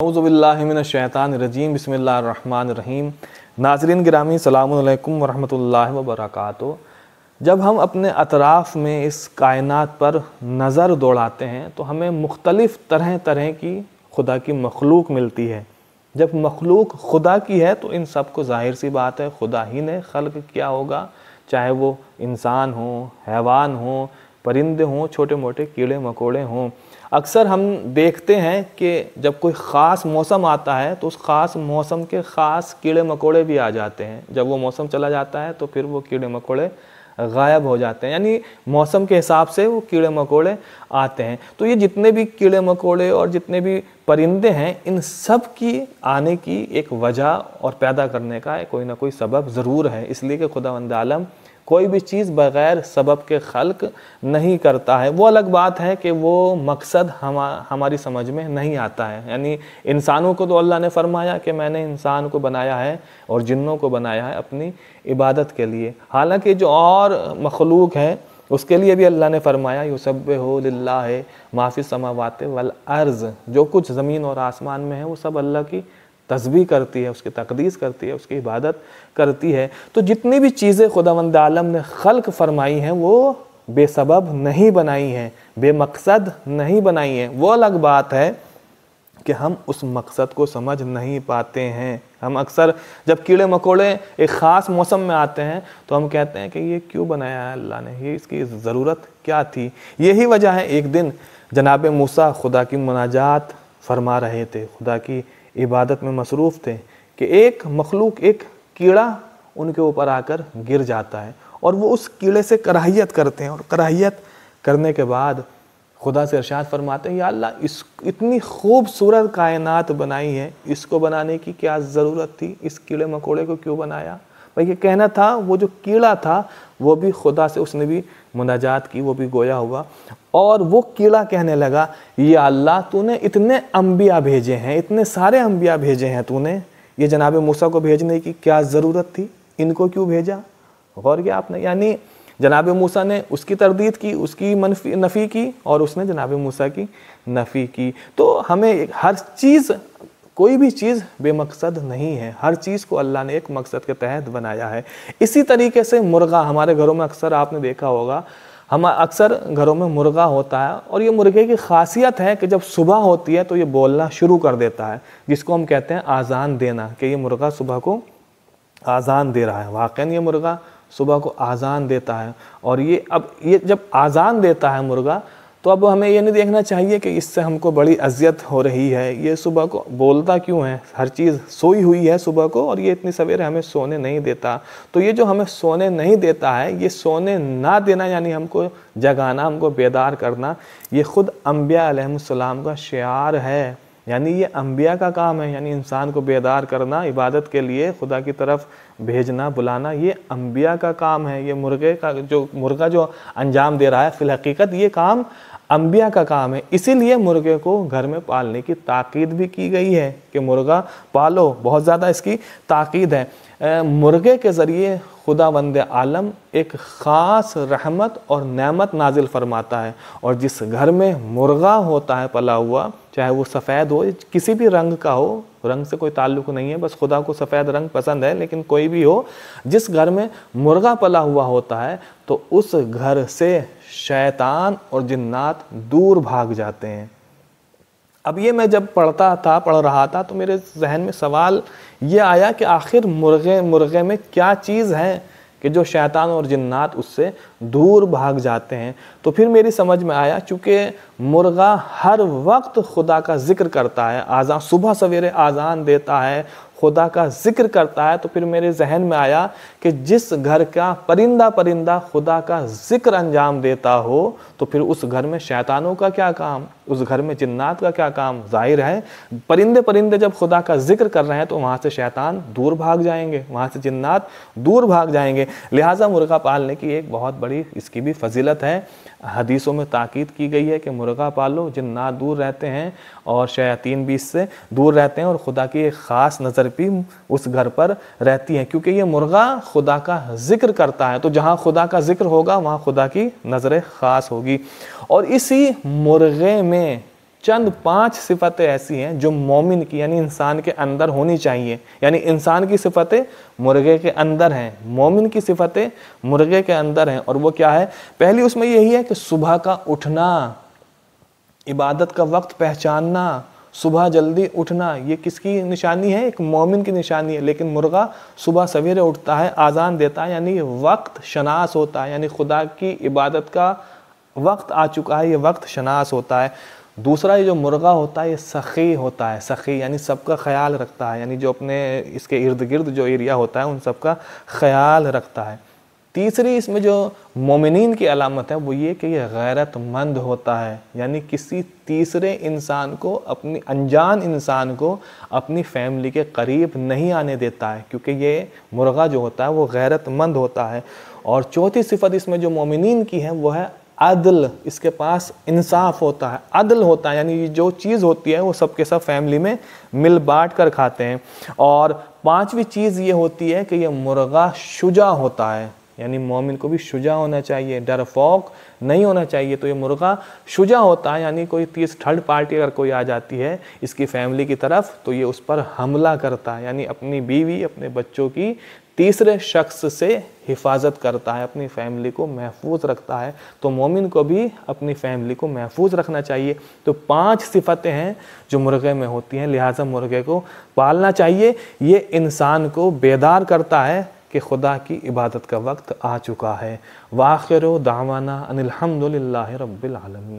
रज़ीम बसमीम नाजरीन ग्रामी सलामकम वरम वर्क जब हम अपने अतराफ़ में इस कायनात पर नज़र दौड़ाते हैं तो हमें मुख्तलिफ़ तरह तरह की खुदा की मखलूक मिलती है जब मखलूक खुदा की है तो इन सब को जाहिर सी बात है खुदा ही ने खल किया होगा चाहे वो इंसान हो हैवान हो परिंदे हों छोटे मोटे कीड़े मकोड़े हों अक्सर हम देखते हैं कि जब कोई ख़ास मौसम आता है तो उस ख़ास मौसम के ख़ास कीड़े मकोड़े भी आ जाते हैं जब वो मौसम चला जाता है तो फिर वो कीड़े मकोड़े गायब हो जाते हैं यानी मौसम के हिसाब से वो कीड़े मकोड़े आते हैं तो ये जितने भी कीड़े मकोड़े और जितने भी परिंदे हैं इन सब की आने की एक वजह और पैदा करने का कोई ना कोई सबब ज़रूर है इसलिए कि खुदा आलम कोई भी चीज़ बग़ैर सबब के खल्क नहीं करता है वो अलग बात है कि वो मकसद हम हमारी समझ में नहीं आता है यानी इंसानों को तो अल्लाह ने फरमाया कि मैंने इंसान को बनाया है और जिन्नों को बनाया है अपनी इबादत के लिए हालांकि जो और मखलूक हैं उसके लिए भी अल्लाह ने फरमाया सब हो लाला है माफी समावात वल अर्ज़ जो कुछ ज़मीन और आसमान में है वो सब अल्लाह की तस्वीर करती है उसकी तकदीस करती है उसकी इबादत करती है तो जितनी भी चीज़ें खुदावंद आलम ने खल्क फरमाई हैं वो बेसब नहीं बनाई हैं बेमकसद नहीं बनाई हैं वो अलग बात है कि हम उस मकसद को समझ नहीं पाते हैं हम अक्सर जब कीड़े मकोड़े एक ख़ास मौसम में आते हैं तो हम कहते हैं कि ये क्यों बनाया है अल्लाह ने ये इसकी ज़रूरत क्या थी यही वजह है एक दिन जनाब मूसा खुदा की मुनाजात फरमा रहे थे खुदा की इबादत में मसरूफ़ थे कि एक मखलूक एक कीड़ा उनके ऊपर आकर गिर जाता है और वो उस कीड़े से कराहियत करते हैं और कराहियत करने के बाद खुदा से इरशाद फरमाते हैं या अल्लाह इस इतनी खूबसूरत कायनात बनाई है इसको बनाने की क्या ज़रूरत थी इस कीड़े मकोड़े को क्यों बनाया भाई ये कहना था वो जो कीड़ा था वो भी खुदा से उसने भी मुनाजात की वो भी गोया हुआ और वो कीड़ा कहने लगा ये अल्लाह तूने इतने अम्बिया भेजे हैं इतने सारे अम्बिया भेजे हैं तूने ये जनाब मूसा को भेजने की क्या ज़रूरत थी इनको क्यों भेजा गौर किया आपने यानी जनाब मूसा ने उसकी तरदीद की उसकी मनफी नफ़ी की और उसने जनाब मूसा की नफ़ी की तो हमें हर चीज़ कोई भी चीज़ बेमकसद नहीं है हर चीज़ को अल्लाह ने एक मकसद के तहत बनाया है इसी तरीके से मुर्गा हमारे घरों में अक्सर आपने देखा होगा हम अक्सर घरों में मुर्गा होता है और ये मुर्गे की खासियत है कि जब सुबह होती है तो ये बोलना शुरू कर देता है जिसको हम कहते हैं आज़ान देना कि ये मुर्गा सुबह को आज़ान दे रहा है वाकई ये मुर्गा सुबह को आज़ान देता है और ये अब ये जब आज़ान देता है मुर्गा तो अब हमें ये नहीं देखना चाहिए कि इससे हमको बड़ी अजियत हो रही है ये सुबह को बोलता क्यों है हर चीज़ सोई हुई है सुबह को और ये इतनी सवेरे हमें सोने नहीं देता तो ये जो हमें सोने नहीं देता है ये सोने ना देना यानी हमको जगाना हमको बेदार करना ये ख़ुद अम्बिया का शार है यानी ये अम्बिया का काम है यानी इंसान को बेदार करना इबादत के लिए खुदा की तरफ भेजना बुलाना ये अम्बिया का काम है ये मुर्गे का जो मुर्गा जो अंजाम दे रहा है हकीकत ये काम अम्बिया का काम है इसीलिए मुर्गे को घर में पालने की ताकीद भी की गई है कि मुर्गा पालो बहुत ज़्यादा इसकी ताकीद है मुर्गे के ज़रिए खुदा वंद आलम एक ख़ास रहमत और नमत नाजिल फरमाता है और जिस घर में मुर्गा होता है पला हुआ चाहे वो सफ़ेद हो किसी भी रंग का हो रंग से कोई ताल्लुक नहीं है बस खुदा को सफ़ेद रंग पसंद है लेकिन कोई भी हो जिस घर में मुर्गा पला हुआ होता है तो उस घर से शैतान और जिन्नात दूर भाग जाते हैं अब ये मैं जब पढ़ता था पढ़ रहा था तो मेरे जहन में सवाल ये आया कि आखिर मुर्गे मुर्गे में क्या चीज़ है कि जो शैतान और जिन्नात उससे दूर भाग जाते हैं तो फिर मेरी समझ में आया चूँकि मुर्गा हर वक्त खुदा का जिक्र करता है आज़ान सुबह सवेरे आज़ान देता है खुदा का जिक्र करता है तो फिर मेरे जहन में आया कि जिस घर का परिंदा परिंदा खुदा का जिक्र अंजाम देता हो तो फिर उस घर में शैतानों का क्या काम उस घर में जिन्नात का क्या काम जाहिर है परिंदे परिंदे जब खुदा का जिक्र कर रहे हैं तो वहाँ से शैतान दूर भाग जाएंगे वहाँ से जिन्नात दूर भाग जाएंगे लिहाजा मुर्गा पालने की एक बहुत बड़ी इसकी भी फजीलत है हदीसों में ताकीद की गई है कि मुर्गा पालो जिन्नात दूर रहते हैं और शयातीन भी इससे दूर रहते हैं और खुदा की एक ख़ास नज़र भी उस घर पर रहती हैं क्योंकि ये मुर्गा खुदा का जिक्र करता है तो जहाँ खुदा का जिक्र होगा वहाँ खुदा की नज़र ख़ास होगी और इसी मुर्गे में चंद पांच सिफतें ऐसी हैं जो मोमिन की यानी इंसान के अंदर होनी चाहिए यानी इंसान की सिफतें मुर्गे के अंदर हैं मोमिन की सिफतें मुर्गे के अंदर हैं और वो क्या है पहली उसमें यही है कि सुबह का उठना इबादत का वक्त पहचानना सुबह जल्दी उठना ये किसकी निशानी है एक मोमिन की निशानी है लेकिन मुर्गा सुबह सवेरे उठता है आज़ान देता है यानी वक्त शनास होता है यानी खुदा की इबादत का वक्त आ चुका है ये वक्त शनास होता है दूसरा ये जो मुर्गा होता है ये सखी होता है सखी यानी सबका ख्याल रखता है यानी जो अपने इसके इर्द गिर्द जो एरिया होता है उन सबका ख्याल रखता है तीसरी इसमें जो मोमिन की अलामत है वो ये कि ये गैरतमंद होता है यानी किसी तीसरे इंसान को अपनी अनजान इंसान को अपनी फैमिली के करीब नहीं आने देता है क्योंकि ये मुर्गा जो होता है वो गैरतमंद होता है और चौथी सिफत इसमें जो मोमिन की है वो है अदल इसके पास इंसाफ होता है अदल होता है यानी जो चीज़ होती है वो सबके सब फैमिली में मिल बांट कर खाते हैं और पांचवी चीज़ ये होती है कि ये मुर्गा शुजा होता है यानी मोमिन को भी शुजा होना चाहिए डर फोक नहीं होना चाहिए तो ये मुर्गा शुजा होता है यानी कोई तीस थर्ड पार्टी अगर कोई आ जाती है इसकी फैमिली की तरफ तो ये उस पर हमला करता है यानी अपनी बीवी अपने बच्चों की तीसरे शख्स से हिफाजत करता है अपनी फैमिली को महफूज रखता है तो मोमिन को भी अपनी फैमिली को महफूज रखना चाहिए तो पांच सिफतें हैं जो मुर्गे में होती हैं लिहाजा मुर्गे को पालना चाहिए ये इंसान को बेदार करता है कि खुदा की इबादत का वक्त आ चुका है वाखिर दावाना अनिलहमदिल्ला रबालमी